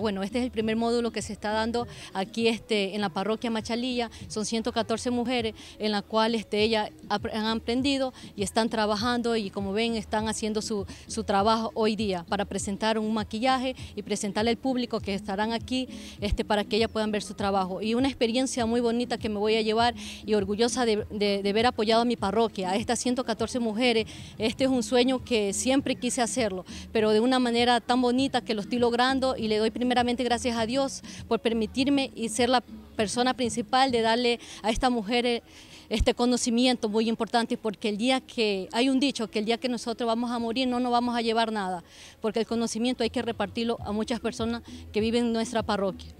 Bueno, este es el primer módulo que se está dando aquí este, en la parroquia Machalilla. Son 114 mujeres en las cuales, este, ellas han aprendido y están trabajando y como ven están haciendo su, trabajo hoy día para presentar un maquillaje y presentarle al público que estarán aquí este, para que ellas puedan ver su trabajo. Y una experiencia muy bonita que me voy a llevar y orgullosa de, de, haber apoyado a mi parroquia, a estas 114 mujeres. Este es un sueño que siempre quise hacerlo, pero de una manera tan bonita que lo estoy logrando y le doy primero primeramente gracias a Dios por permitirme y ser la persona principal de darle a esta mujer eh, este conocimiento muy importante porque el día que, hay un dicho, que el día que nosotros vamos a morir no nos vamos a llevar nada, porque el conocimiento hay que repartirlo a muchas personas que viven en nuestra parroquia.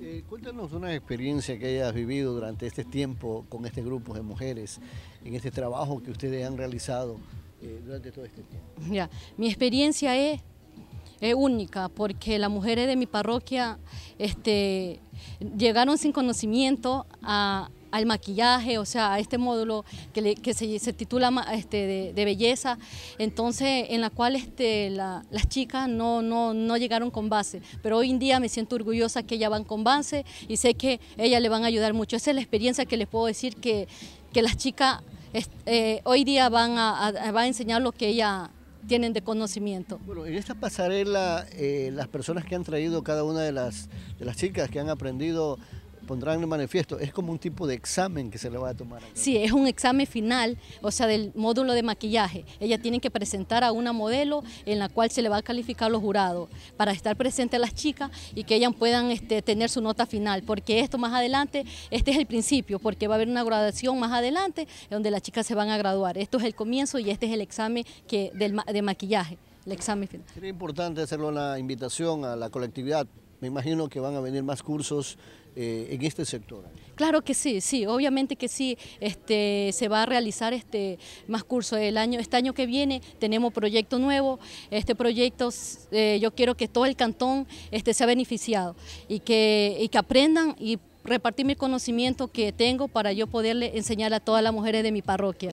Eh, cuéntanos una experiencia que hayas vivido durante este tiempo con este grupo de mujeres, en este trabajo que ustedes han realizado eh, durante todo este tiempo. mi experiencia es es única, porque las mujeres de mi parroquia este, llegaron sin conocimiento a, al maquillaje, o sea, a este módulo que, se, titula este, de, belleza, entonces en la cual este, las chicas no, no, llegaron con base, pero hoy en día me siento orgullosa que ellas van con base y sé que ellas le van a ayudar mucho. Esa es la experiencia que les puedo decir que, que las chicas eh, hoy día van a, a enseñar lo que ella tienen de conocimiento. Bueno, en esta pasarela, eh, las personas que han traído cada una de las, de las chicas que han aprendido pondrán en manifiesto, es como un tipo de examen que se le va a tomar. Sí, es un examen final, o sea, del módulo de maquillaje. Ella tienen que presentar a una modelo en la cual se le va a calificar los jurados para estar presente a las chicas y que ellas puedan este, tener su nota final, porque esto más adelante, este es el principio, porque va a haber una graduación más adelante donde las chicas se van a graduar. Esto es el comienzo y este es el examen que, del, de maquillaje, el examen final. Sería importante hacerlo la invitación a la colectividad me imagino que van a venir más cursos eh, en este sector. ¿eh? Claro que sí, sí, obviamente que sí, este, se va a realizar este, más cursos el año, este año que viene tenemos proyecto nuevo, este proyecto eh, yo quiero que todo el cantón este, ha beneficiado y que, y que aprendan y repartir mi conocimiento que tengo para yo poderle enseñar a todas las mujeres de mi parroquia.